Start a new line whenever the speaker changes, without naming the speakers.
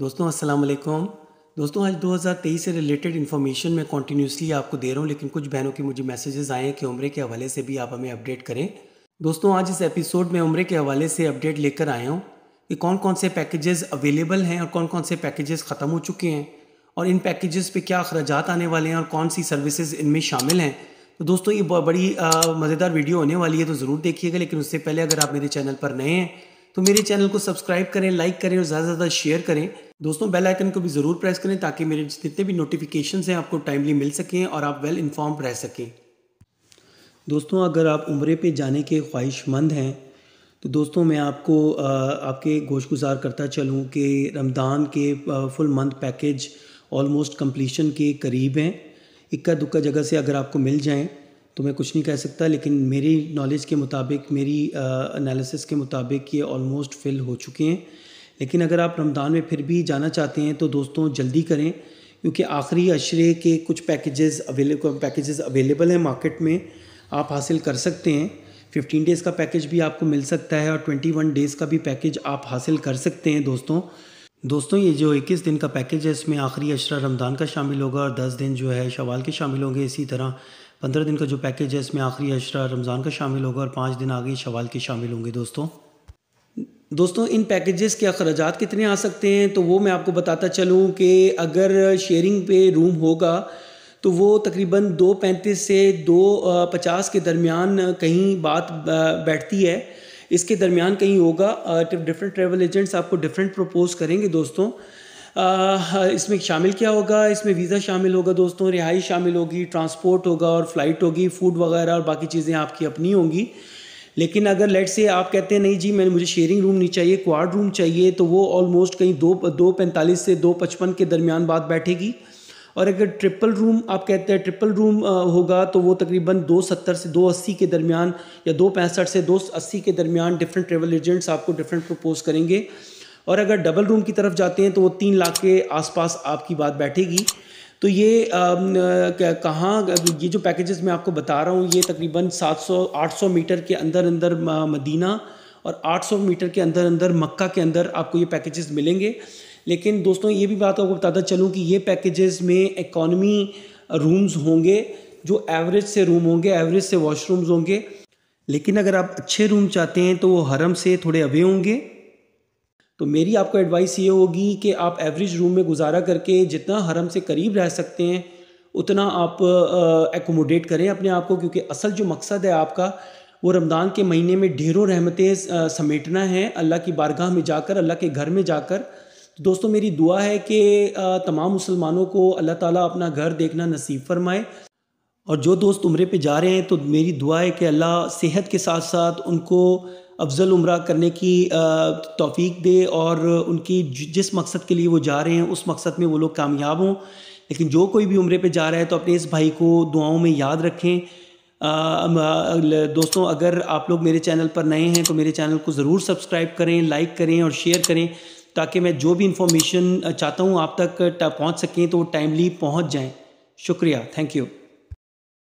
दोस्तों अस्सलाम वालेकुम दोस्तों आज 2023 से रिलेटेड इन्फॉर्मेशन मैं कॉन्टीन्यूसली आपको दे रहा हूँ लेकिन कुछ बहनों के मुझे मैसेजेस आए हैं कि उम्र के हवाले से भी आप हमें अपडेट करें दोस्तों आज इस एपिसोड में उम्र के हवाले से अपडेट लेकर आया हूँ कि कौन कौन से पैकेजेस अवेलेबल हैं और कौन कौन से पैकेजेस ख़त्म हो चुके हैं और इन पैकेजेस पे क्या अखराज आने वाले हैं और कौन सी सर्विसेज इनमें शामिल हैं तो दोस्तों ये बड़ी मज़ेदार वीडियो होने वाली है तो ज़रूर देखिएगा लेकिन उससे पहले अगर आप मेरे चैनल पर नए हैं तो मेरे चैनल को सब्सक्राइब करें लाइक करें और ज़्यादा से ज़्यादा शेयर करें दोस्तों बेल आइकन को भी ज़रूर प्रेस करें ताकि मेरे जितने भी नोटिफिकेशन हैं आपको टाइमली मिल सकें और आप वेल इन्फॉर्म रह सकें दोस्तों अगर आप उम्र पे जाने के ख्वाहिशमंद हैं तो दोस्तों मैं आपको आपके गोश गुजार करता चलूँ कि रमदान के full month package almost completion के करीब हैं इक्का दुक्का जगह से अगर आपको मिल जाएँ तो मैं कुछ नहीं कह सकता लेकिन मेरी नॉलेज के मुताबिक मेरी एनालिसिस के मुताबिक ये ऑलमोस्ट फिल हो चुके हैं लेकिन अगर आप रमज़ान में फिर भी जाना चाहते हैं तो दोस्तों जल्दी करें क्योंकि आखिरी अशरे के कुछ पैकेजेस अवेलेबल पैकेजेस अवेलेबल हैं मार्केट में आप हासिल कर सकते हैं 15 डेज़ का पैकेज भी आपको मिल सकता है और 21 डेज़ का भी पैकेज आप हासिल कर सकते हैं दोस्तों दोस्तों ये जो इक्कीस दिन का पैकेज है इसमें आखिरी अशरा रमज़ान का शामिल होगा और दस दिन जो है शवाल के शामिल होंगे इसी तरह पंद्रह दिन का जो पैकेज है इसमें आखिरी अशरा रमज़ान का शामिल होगा और पाँच दिन आगे शवाल के शामिल होंगे दोस्तों दोस्तों इन पैकेजेस के अखराज कितने आ सकते हैं तो वो मैं आपको बताता चलूँ कि अगर शेयरिंग पे रूम होगा तो वो तकरीबन दो पैंतीस से दो पचास के दरमियान कहीं बात बैठती है इसके दरमियान कहीं होगा डिफरेंट ट्रैवल एजेंट्स आपको डिफरेंट प्रपोज करेंगे दोस्तों इसमें शामिल क्या होगा इसमें वीज़ा शामिल होगा दोस्तों रिहाई शामिल होगी ट्रांसपोर्ट होगा और फ्लाइट होगी फूड वगैरह और बाकी चीज़ें आपकी अपनी होंगी लेकिन अगर लेट से आप कहते हैं नहीं जी मैंने मुझे शेयरिंग रूम नहीं चाहिए क्वाड रूम चाहिए तो वो ऑलमोस्ट कहीं दो दो पैंतालीस से दो पचपन के दरमियान बात बैठेगी और अगर ट्रिपल रूम आप कहते हैं ट्रिपल रूम होगा तो वो तकरीबन दो सत्तर से दो अस्सी के दरमियान या दो पैंसठ से दो अस्सी के दरमियान डिफरेंट ट्रेवल एजेंट्स आपको डिफरेंट प्रपोज करेंगे और अगर डबल रूम की तरफ जाते हैं तो वो तीन लाख के आसपास आपकी बात बैठेगी तो ये कहाँ ये जो पैकेजेस मैं आपको बता रहा हूँ ये तकरीबन 700 800 मीटर के अंदर अंदर मदीना और 800 मीटर के अंदर अंदर मक्का के अंदर आपको ये पैकेजेस मिलेंगे लेकिन दोस्तों ये भी बात आपको बताता चलूँ कि ये पैकेजेस में इकॉनमी रूम्स होंगे जो एवरेज से रूम होंगे एवरेज से वॉशरूम्स होंगे लेकिन अगर आप अच्छे रूम चाहते हैं तो वो हरम से थोड़े अवे होंगे तो मेरी आपको एडवाइस ये होगी कि आप एवरेज रूम में गुजारा करके जितना हरम से करीब रह सकते हैं उतना आप एकोमोडेट करें अपने आप को क्योंकि असल जो मकसद है आपका वो रमज़ान के महीने में ढेरों रहमतें समेटना है अल्लाह की बारगाह में जाकर अल्लाह के घर में जाकर तो दोस्तों मेरी दुआ है कि तमाम मुसलमानों को अल्लाह ताला अपना घर देखना नसीब फरमाए और जो दोस्त उम्र पे जा रहे हैं तो मेरी दुआ है कि अल्लाह सेहत के साथ साथ उनको अफजल उम्र करने की तोफ़ी दे और उनकी जिस मकसद के लिए वो जा रहे हैं उस मकसद में वो लोग कामयाब हों लेकिन जो कोई भी उम्र पर जा रहा है तो अपने इस भाई को दुआओं में याद रखें दोस्तों अगर आप लोग मेरे चैनल पर नए हैं तो मेरे चैनल को ज़रूर सब्सक्राइब करें लाइक करें और शेयर करें ताकि मैं जो भी इंफॉर्मेशन चाहता हूँ आप तक पहुँच सकें तो वो टाइमली पहुँच जाएँ शुक्रिया थैंक यू